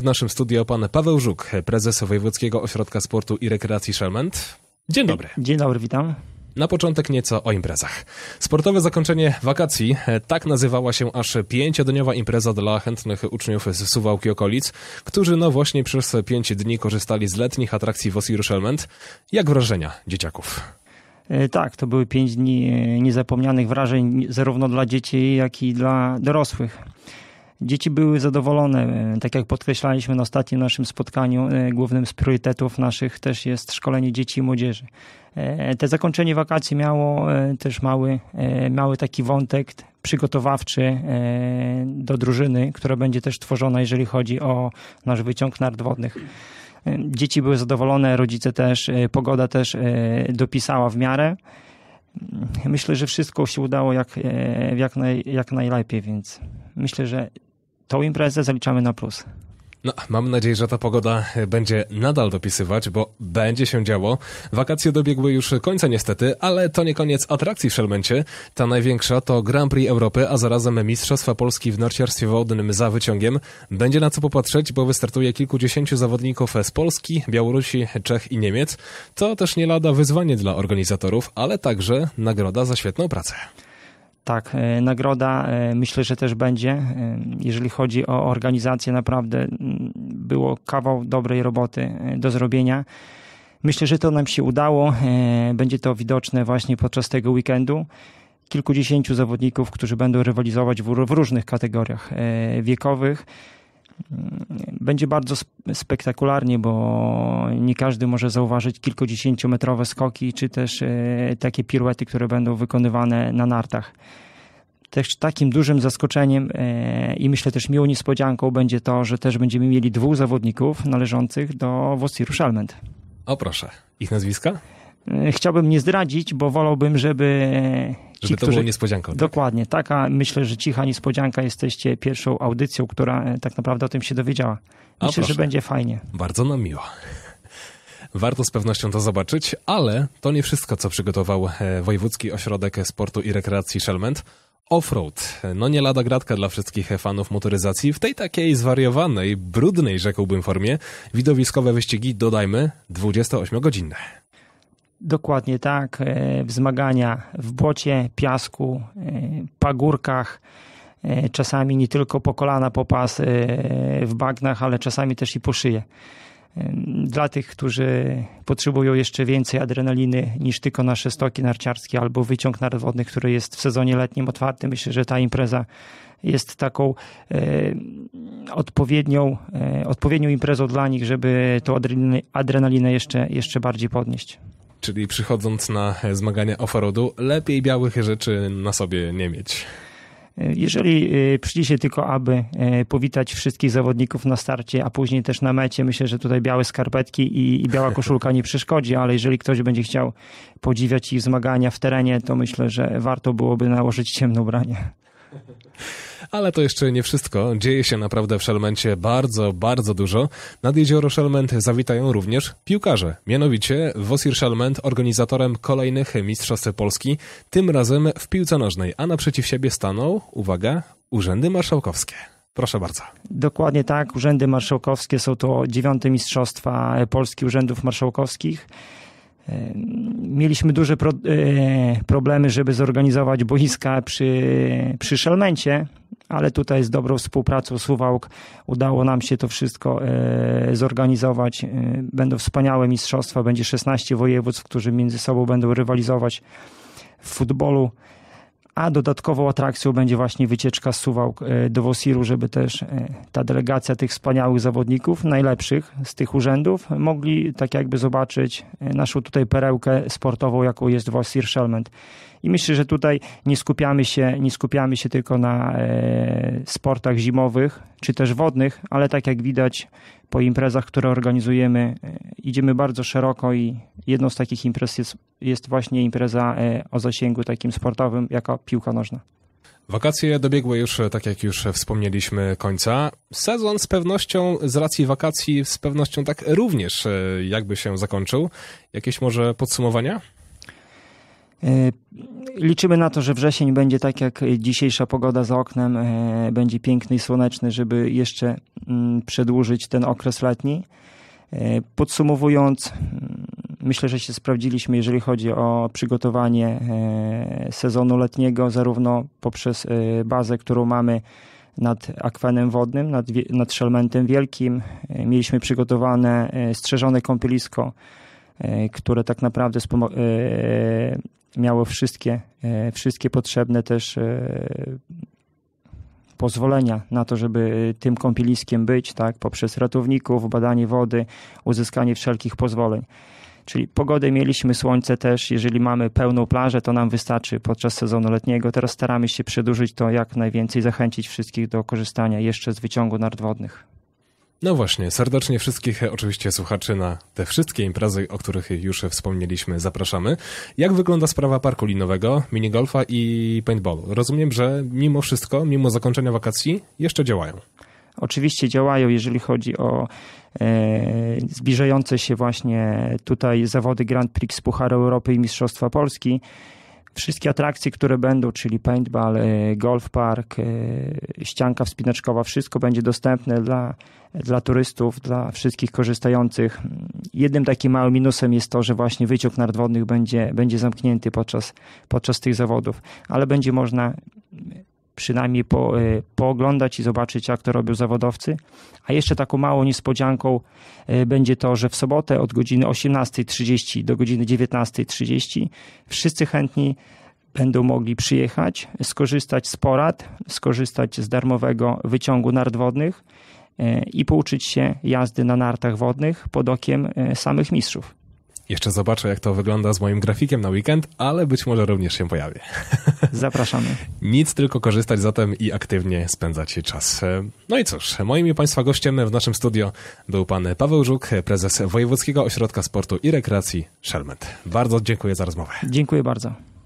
W naszym studio pan Paweł Żuk, prezes Wojewódzkiego Ośrodka Sportu i Rekreacji Szelment. Dzień dobry. Dzień dobry, witam. Na początek nieco o imprezach. Sportowe zakończenie wakacji, e, tak nazywała się aż pięciodniowa impreza dla chętnych uczniów z Suwałki okolic, którzy no właśnie przez pięć dni korzystali z letnich atrakcji w Osir Szelment. Jak wrażenia dzieciaków? E, tak, to były pięć dni e, niezapomnianych wrażeń zarówno dla dzieci, jak i dla dorosłych. Dzieci były zadowolone. E, tak jak podkreślaliśmy na ostatnim naszym spotkaniu, e, głównym z priorytetów naszych też jest szkolenie dzieci i młodzieży. E, te zakończenie wakacji miało też mały, mały taki wątek przygotowawczy do drużyny, która będzie też tworzona, jeżeli chodzi o nasz wyciąg nart wodnych. Dzieci były zadowolone, rodzice też, pogoda też dopisała w miarę. Myślę, że wszystko się udało jak, jak, naj, jak najlepiej, więc myślę, że tą imprezę zaliczamy na plus. No, mam nadzieję, że ta pogoda e, będzie nadal dopisywać, bo będzie się działo. Wakacje dobiegły już końca niestety, ale to nie koniec atrakcji w Szelmencie. Ta największa to Grand Prix Europy, a zarazem Mistrzostwa Polski w narciarstwie wodnym za wyciągiem. Będzie na co popatrzeć, bo wystartuje kilkudziesięciu zawodników z Polski, Białorusi, Czech i Niemiec. To też nie lada wyzwanie dla organizatorów, ale także nagroda za świetną pracę tak, e, nagroda e, myślę, że też będzie. E, jeżeli chodzi o organizację, naprawdę było kawał dobrej roboty do zrobienia. Myślę, że to nam się udało. Będzie to widoczne właśnie podczas tego weekendu. Kilkudziesięciu zawodników, którzy będą rywalizować w różnych kategoriach wiekowych. Mm, będzie bardzo spektakularnie, bo nie każdy może zauważyć kilkudziesięciometrowe skoki, czy też e, takie piruety, które będą wykonywane na nartach. Też takim dużym zaskoczeniem e, i myślę też miłą niespodzianką będzie to, że też będziemy mieli dwóch zawodników należących do Wosirus Alment. O proszę, ich nazwiska? E, chciałbym nie zdradzić, bo wolałbym, żeby. E, ci, żeby to którzy... było niespodzianką. Tak. Dokładnie, tak? taka myślę, że cicha niespodzianka jesteście pierwszą audycją, która e, tak naprawdę o tym się dowiedziała. Myślę, że będzie fajnie. Bardzo nam miło. Warto z pewnością to zobaczyć, ale to nie wszystko, co przygotował Wojewódzki Ośrodek Sportu i Rekreacji Szelment. Offroad. No nie lada gratka dla wszystkich fanów motoryzacji. W tej takiej zwariowanej, brudnej, rzekłbym formie, widowiskowe wyścigi, dodajmy, 28-godzinne. Dokładnie tak. E, Wzmagania w błocie, piasku, e, pagórkach, e, czasami nie tylko po kolana, po pas w bagnach, ale czasami też i po szyję. Dla tych, którzy potrzebują jeszcze więcej adrenaliny niż tylko nasze stoki narciarskie albo wyciąg narodowodny, który jest w sezonie letnim otwarty, myślę, że ta impreza jest taką odpowiednią, odpowiednią imprezą dla nich, żeby tą adrenalinę jeszcze, jeszcze bardziej podnieść. Czyli przychodząc na e, zmagania offroadu, lepiej białych rzeczy na sobie nie mieć. Jeżeli e, przyjdzie tylko, aby e, powitać wszystkich zawodników na starcie, a później też na mecie, myślę, że tutaj białe skarpetki i, i, biała koszulka nie przeszkodzi, ale jeżeli ktoś będzie chciał podziwiać ich zmagania w terenie, to myślę, że warto byłoby nałożyć ciemne ubranie. Ale to jeszcze nie wszystko. Dzieje się naprawdę w Szelmencie bardzo, bardzo dużo. Nad jezioro Szelment zawitają również piłkarze. Mianowicie Wosir Szelment organizatorem kolejnych Mistrzostw Polski, tym razem w piłce nożnej, a naprzeciw siebie staną, uwaga, urzędy marszałkowskie. Proszę bardzo. Dokładnie tak. Urzędy marszałkowskie są to dziewiąte mistrzostwa Polski Urzędów Marszałkowskich. Mieliśmy duże pro, e, problemy, żeby zorganizować boiska przy, przy Szelmencie, ale tutaj z dobrą współpracą Suwałk udało nam się to wszystko e, zorganizować. E, będą wspaniałe mistrzostwa, będzie 16 województw, którzy między sobą będą rywalizować w futbolu a dodatkową atrakcją będzie właśnie wycieczka z Suwałk e, do Wosiru, żeby też e, ta delegacja tych wspaniałych zawodników, najlepszych z tych urzędów, mogli tak jakby zobaczyć e, naszą tutaj perełkę sportową, jaką jest Wosir Shelment. I myślę, że tutaj nie skupiamy się, nie skupiamy się tylko na sportach zimowych czy też wodnych, ale tak jak widać, po imprezach, które organizujemy, e, idziemy bardzo szeroko i jedną z takich imprez jest, jest właśnie impreza e, o zasięgu takim sportowym, jako piłka nożna. Wakacje dobiegły już, e, tak jak już wspomnieliśmy, końca. Sezon z pewnością, z racji wakacji, z pewnością tak również jakby się zakończył. Jakieś może podsumowania? Liczymy na to, że wrzesień będzie tak jak dzisiejsza pogoda za oknem, będzie piękny i słoneczny, żeby jeszcze Mm, przedłużyć ten okres letni. E, podsumowując, mm, myślę, że się sprawdziliśmy, jeżeli chodzi o przygotowanie e, sezonu letniego, zarówno poprzez e, bazę, którą mamy nad akwenem wodnym, nad, nad Szelmentem Wielkim. Mieliśmy przygotowane strzeżone kąpielisko, które tak naprawdę miało wszystkie, wszystkie potrzebne też pozwolenia na to, żeby y, tym kąpieliskiem być, tak, poprzez ratowników, badanie wody, uzyskanie wszelkich pozwoleń. Czyli pogodę mieliśmy, słońce też. Jeżeli mamy pełną plażę, to nam wystarczy podczas sezonu letniego. Teraz staramy się przedłużyć to jak najwięcej, zachęcić wszystkich do korzystania jeszcze z wyciągu nart no właśnie, serdecznie wszystkich oczywiście słuchaczy na te wszystkie imprezy, o których już wspomnieliśmy, zapraszamy. Jak wygląda sprawa parku linowego, minigolfa i paintballu? Rozumiem, że mimo wszystko, mimo zakończenia wakacji, jeszcze działają. Oczywiście działają, jeżeli chodzi o e, zbliżające się właśnie tutaj zawody Grand Prix Pucharu Europy i Mistrzostwa Polski. Wszystkie atrakcje, które będą, czyli paintball, e, golf park, e, ścianka wspinaczkowa, wszystko będzie dostępne dla, dla turystów, dla wszystkich korzystających. Jednym takim małym minusem jest to, że właśnie wyciąg nadwodnych będzie, będzie zamknięty podczas, podczas tych zawodów, ale będzie można przynajmniej po, e, pooglądać i zobaczyć, jak to robią zawodowcy. A jeszcze taką małą niespodzianką e, będzie to, że w sobotę od godziny 18.30 do godziny 19.30 wszyscy chętni będą mogli przyjechać, skorzystać z porad, skorzystać z darmowego wyciągu nart wodnych e, i pouczyć się jazdy na nartach wodnych pod okiem samych mistrzów. Jeszcze zobaczę, jak to wygląda z moim grafikiem na weekend, ale być może również się pojawię. Zapraszamy. Nic, tylko korzystać zatem i aktywnie spędzać czas. No i cóż, moim i Państwa gościem w naszym studio był pan Paweł Żuk, prezes Wojewódzkiego Ośrodka Sportu i Rekreacji Szelmet. Bardzo dziękuję za rozmowę. Dziękuję bardzo.